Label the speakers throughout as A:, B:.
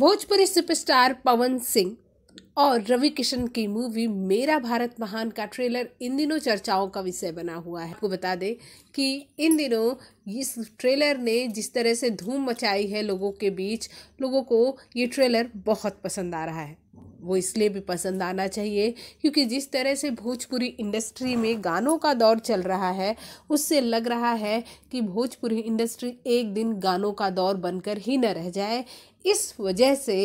A: Bhojpuri superstar पवन सिंह और रवि किशन की movie मेरा भारत महान का ट्रेलर इन दिनों चर्चाओं का विषय बना हुआ है आपको बता दें कि इन दिनों इस ट्रेलर ने जिस तरह से धूम मचाई है लोगों के बीच लोगों को ये ट्रेलर बहुत पसंद आ रहा है वो इसलिए भी पसंद आना चाहिए क्योंकि जिस तरह से भोजपुरी इंडस्ट्री में गानों का दौर चल रहा है उससे लग रहा है कि भोजपुरी इंडस्ट्री एक दिन गानों का दौर बनकर ही न रह जाए इस वजह से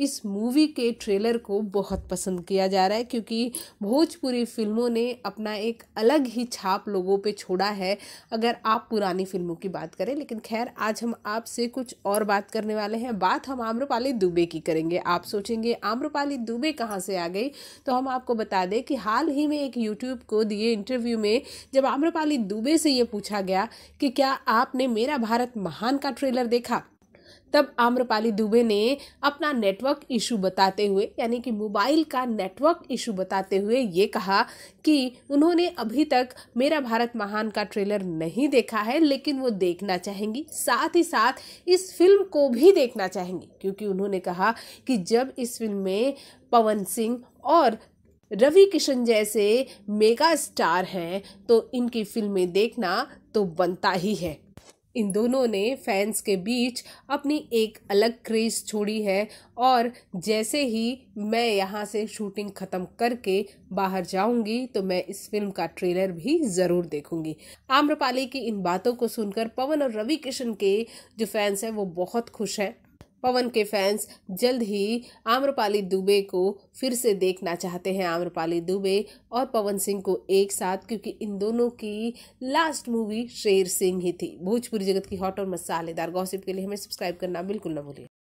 A: इस मूवी के ट्रेलर को बहुत पसंद किया जा रहा है क्योंकि भोजपुरी फिल्मों ने अपना एक अलग ही छाप लोगों पे छोड़ा है अगर आप पुरानी फिल्मों की बात करें लेकिन खैर आज हम आपसे कुछ और बात करने वाले हैं बात हम आम्रपाली दुबे की करेंगे आप सोचेंगे आम्रपाली रूपाली दुबे कहाँ से आ गई तो हम आपको बता दें कि हाल ही में एक यूट्यूब को दिए इंटरव्यू में जब आम्रपाली दुबे से ये पूछा गया कि क्या आपने मेरा भारत महान का ट्रेलर देखा तब आम्रपाली दुबे ने अपना नेटवर्क इशू बताते हुए यानी कि मोबाइल का नेटवर्क इशू बताते हुए ये कहा कि उन्होंने अभी तक मेरा भारत महान का ट्रेलर नहीं देखा है लेकिन वो देखना चाहेंगी साथ ही साथ इस फिल्म को भी देखना चाहेंगी क्योंकि उन्होंने कहा कि जब इस फिल्म में पवन सिंह और रवि किशन जैसे मेगा स्टार हैं तो इनकी फिल्में देखना तो बनता ही है इन दोनों ने फैंस के बीच अपनी एक अलग क्रेज़ छोड़ी है और जैसे ही मैं यहाँ से शूटिंग ख़त्म करके बाहर जाऊँगी तो मैं इस फिल्म का ट्रेलर भी ज़रूर देखूँगी आम्रपाली की इन बातों को सुनकर पवन और रवि किशन के जो फैंस हैं वो बहुत खुश हैं पवन के फैंस जल्द ही आम्रपाली दुबे को फिर से देखना चाहते हैं आम्रपाली दुबे और पवन सिंह को एक साथ क्योंकि इन दोनों की लास्ट मूवी शेर सिंह ही थी भोजपुरी जगत की हॉट और मसालेदार गॉसिप के लिए हमें सब्सक्राइब करना बिल्कुल ना भूलिए